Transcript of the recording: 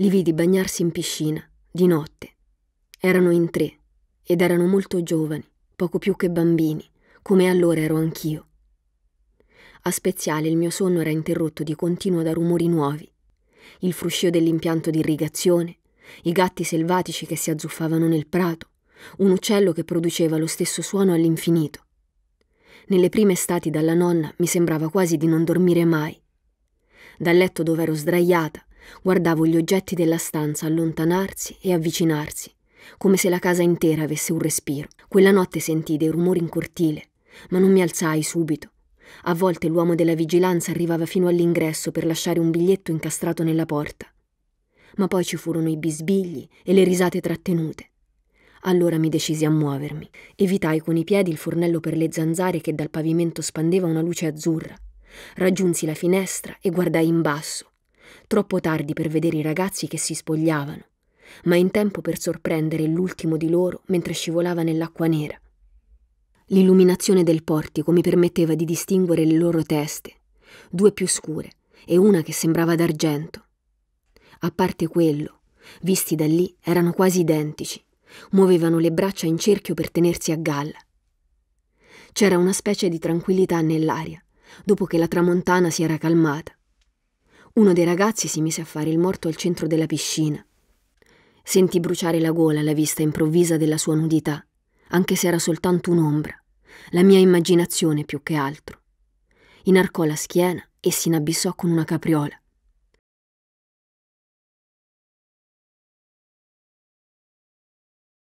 Li vidi bagnarsi in piscina, di notte. Erano in tre ed erano molto giovani, poco più che bambini, come allora ero anch'io. A Speziale il mio sonno era interrotto di continuo da rumori nuovi, il fruscio dell'impianto di irrigazione, i gatti selvatici che si azzuffavano nel prato, un uccello che produceva lo stesso suono all'infinito. Nelle prime estati dalla nonna mi sembrava quasi di non dormire mai. Dal letto dove ero sdraiata Guardavo gli oggetti della stanza allontanarsi e avvicinarsi, come se la casa intera avesse un respiro. Quella notte sentii dei rumori in cortile, ma non mi alzai subito. A volte l'uomo della vigilanza arrivava fino all'ingresso per lasciare un biglietto incastrato nella porta. Ma poi ci furono i bisbigli e le risate trattenute. Allora mi decisi a muovermi. Evitai con i piedi il fornello per le zanzare che dal pavimento spandeva una luce azzurra. Raggiunsi la finestra e guardai in basso, troppo tardi per vedere i ragazzi che si spogliavano, ma in tempo per sorprendere l'ultimo di loro mentre scivolava nell'acqua nera. L'illuminazione del portico mi permetteva di distinguere le loro teste, due più scure e una che sembrava d'argento. A parte quello, visti da lì erano quasi identici, muovevano le braccia in cerchio per tenersi a galla. C'era una specie di tranquillità nell'aria, dopo che la tramontana si era calmata. Uno dei ragazzi si mise a fare il morto al centro della piscina. Sentì bruciare la gola alla vista improvvisa della sua nudità, anche se era soltanto un'ombra, la mia immaginazione più che altro. Inarcò la schiena e si inabissò con una capriola.